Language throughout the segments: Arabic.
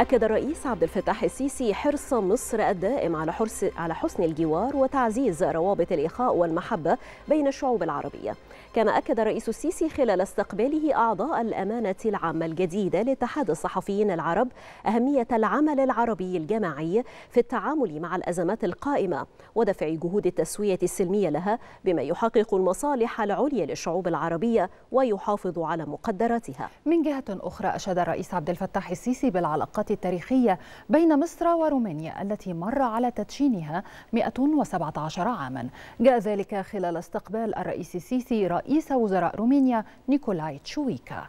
أكد الرئيس عبد الفتاح السيسي حرص مصر الدائم على حرص على حسن الجوار وتعزيز روابط الإخاء والمحبة بين الشعوب العربية. كما أكد الرئيس السيسي خلال استقباله أعضاء الأمانة العامة الجديدة لاتحاد الصحفيين العرب أهمية العمل العربي الجماعي في التعامل مع الأزمات القائمة ودفع جهود التسوية السلمية لها بما يحقق المصالح العليا للشعوب العربية ويحافظ على مقدراتها من جهة أخرى أشاد الرئيس عبد الفتاح السيسي بالعلاقات التاريخية بين مصر ورومانيا التي مر على تدشينها 117 عاما جاء ذلك خلال استقبال الرئيس السيسي رئيس رئيس وزراء رومانيا نيكولاي تشويكا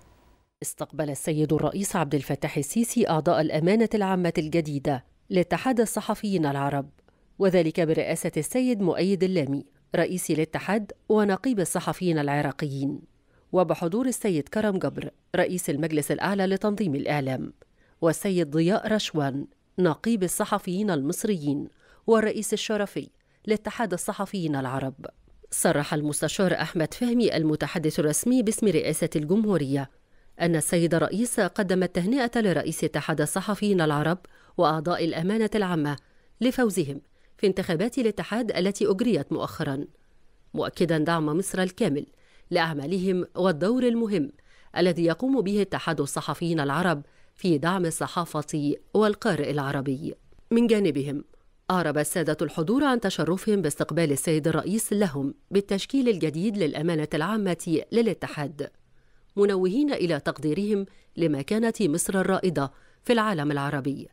استقبل السيد الرئيس عبد الفتاح السيسي أعضاء الأمانة العامة الجديدة لاتحاد الصحفيين العرب وذلك برئاسة السيد مؤيد اللامي رئيس الاتحاد ونقيب الصحفيين العراقيين وبحضور السيد كرم جبر رئيس المجلس الأعلى لتنظيم الإعلام والسيد ضياء رشوان نقيب الصحفيين المصريين والرئيس الشرفي لاتحاد الصحفيين العرب صرح المستشار أحمد فهمي المتحدث الرسمي باسم رئاسة الجمهورية أن السيد الرئيس قدم التهنئة لرئيس اتحاد الصحفيين العرب وأعضاء الأمانة العامة لفوزهم في انتخابات الاتحاد التي أجريت مؤخرا مؤكدا دعم مصر الكامل لأعمالهم والدور المهم الذي يقوم به اتحاد الصحفيين العرب في دعم الصحافة والقارئ العربي من جانبهم أعرب السادة الحضور عن تشرفهم باستقبال السيد الرئيس لهم بالتشكيل الجديد للأمانة العامة للاتحاد منوهين إلى تقديرهم لمكانة مصر الرائدة في العالم العربي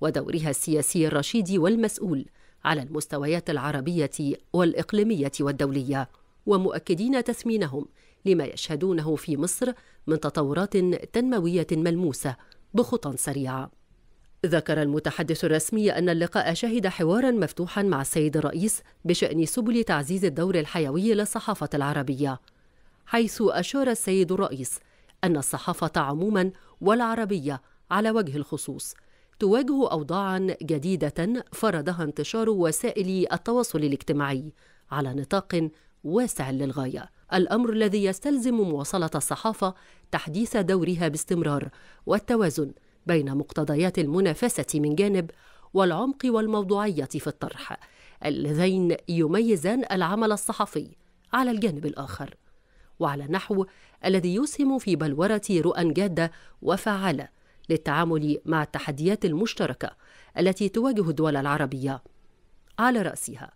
ودورها السياسي الرشيد والمسؤول على المستويات العربية والإقليمية والدولية ومؤكدين تثمينهم لما يشهدونه في مصر من تطورات تنموية ملموسة بخطى سريعة ذكر المتحدث الرسمي أن اللقاء شهد حوارا مفتوحا مع السيد الرئيس بشأن سبل تعزيز الدور الحيوي للصحافة العربية حيث أشار السيد الرئيس أن الصحافة عموما والعربية على وجه الخصوص تواجه أوضاعا جديدة فرضها انتشار وسائل التواصل الاجتماعي على نطاق واسع للغاية الأمر الذي يستلزم مواصلة الصحافة تحديث دورها باستمرار والتوازن بين مقتضيات المنافسة من جانب والعمق والموضوعية في الطرح اللذين يميزان العمل الصحفي على الجانب الآخر وعلى نحو الذي يسهم في بلورة رؤى جادة وفعالة للتعامل مع التحديات المشتركة التي تواجه الدول العربية على رأسها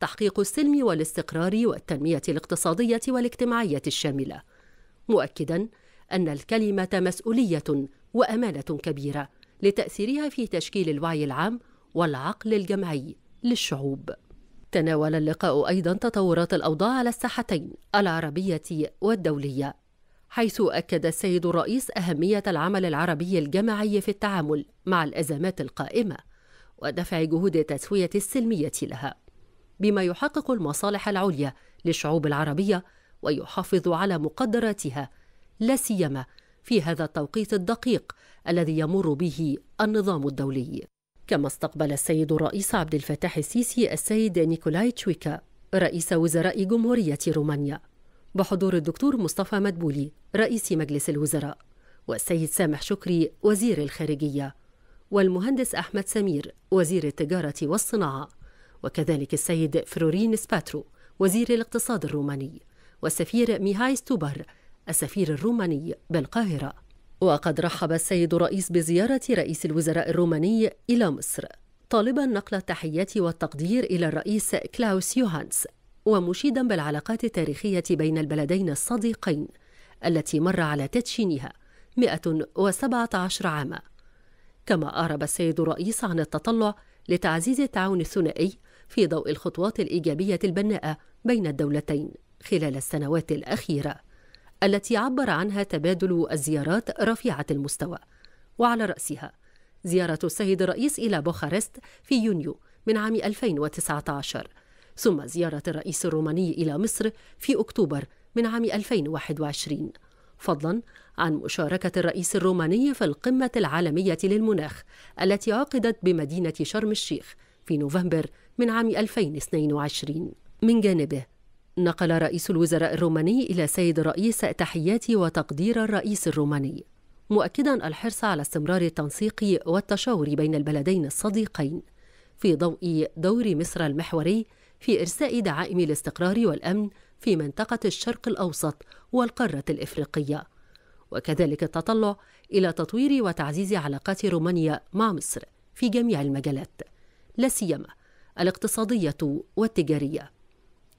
تحقيق السلم والاستقرار والتنمية الاقتصادية والاجتماعية الشاملة مؤكدا أن الكلمة مسؤولية وأمانة كبيرة لتأثيرها في تشكيل الوعي العام والعقل الجمعي للشعوب. تناول اللقاء أيضا تطورات الأوضاع على الساحتين العربية والدولية، حيث أكد السيد الرئيس أهمية العمل العربي الجماعي في التعامل مع الأزمات القائمة ودفع جهود التسوية السلمية لها، بما يحقق المصالح العليا للشعوب العربية ويحافظ على مقدراتها لا سيما في هذا التوقيت الدقيق الذي يمر به النظام الدولي كما استقبل السيد الرئيس عبد الفتاح السيسي السيد نيكولاي تشويكا رئيس وزراء جمهورية رومانيا بحضور الدكتور مصطفى مدبولي رئيس مجلس الوزراء والسيد سامح شكري وزير الخارجية والمهندس أحمد سمير وزير التجارة والصناعة وكذلك السيد فرورين سباترو وزير الاقتصاد الروماني والسفير ميهاي ستوبر السفير الروماني بالقاهرة وقد رحب السيد الرئيس بزيارة رئيس الوزراء الروماني إلى مصر طالبا نقل التحيات والتقدير إلى الرئيس كلاوس يوهانس ومشيدا بالعلاقات التاريخية بين البلدين الصديقين التي مر على تدشينها 117 عاما كما أعرب السيد الرئيس عن التطلع لتعزيز التعاون الثنائي في ضوء الخطوات الإيجابية البناءة بين الدولتين خلال السنوات الأخيرة التي عبر عنها تبادل الزيارات رفيعة المستوى وعلى رأسها زيارة السيد الرئيس إلى بوخارست في يونيو من عام 2019 ثم زيارة الرئيس الروماني إلى مصر في أكتوبر من عام 2021 فضلا عن مشاركة الرئيس الروماني في القمة العالمية للمناخ التي عقدت بمدينة شرم الشيخ في نوفمبر من عام 2022 من جانبه نقل رئيس الوزراء الروماني إلى سيد الرئيس تحيات وتقدير الرئيس الروماني مؤكدا الحرص على استمرار التنسيق والتشاور بين البلدين الصديقين في ضوء دور مصر المحوري في إرساء دعائم الاستقرار والأمن في منطقة الشرق الأوسط والقارة الإفريقية وكذلك التطلع إلى تطوير وتعزيز علاقات رومانيا مع مصر في جميع المجالات لا سيما الاقتصادية والتجارية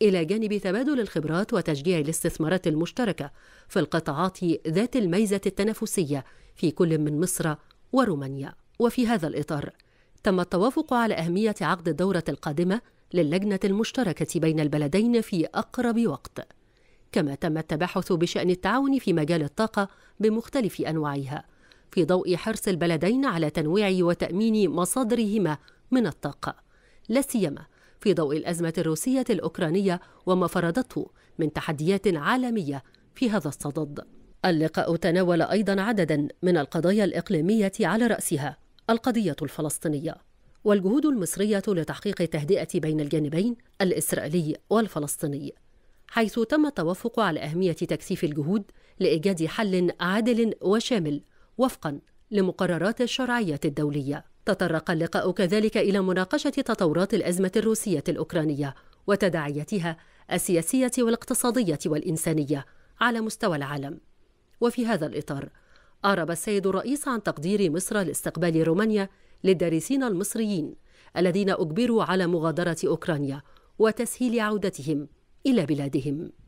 إلى جانب تبادل الخبرات وتشجيع الاستثمارات المشتركة في القطاعات ذات الميزة التنافسية في كل من مصر ورومانيا. وفي هذا الإطار تم التوافق على أهمية عقد الدورة القادمة للجنة المشتركة بين البلدين في أقرب وقت. كما تم التباحث بشأن التعاون في مجال الطاقة بمختلف أنواعها، في ضوء حرص البلدين على تنويع وتأمين مصادرهما من الطاقة، لا سيما في ضوء الأزمة الروسية الأوكرانية وما فرضته من تحديات عالمية في هذا الصدد. اللقاء تناول أيضا عددا من القضايا الإقليمية على رأسها القضية الفلسطينية والجهود المصرية لتحقيق التهدئة بين الجانبين الإسرائيلي والفلسطيني حيث تم التوافق على أهمية تكثيف الجهود لإيجاد حل عادل وشامل وفقا لمقررات الشرعية الدولية تطرق اللقاء كذلك إلى مناقشة تطورات الأزمة الروسية الأوكرانية وتداعياتها السياسية والاقتصادية والإنسانية على مستوى العالم وفي هذا الإطار أعرب السيد الرئيس عن تقدير مصر لاستقبال رومانيا للدارسين المصريين الذين أجبروا على مغادرة أوكرانيا وتسهيل عودتهم إلى بلادهم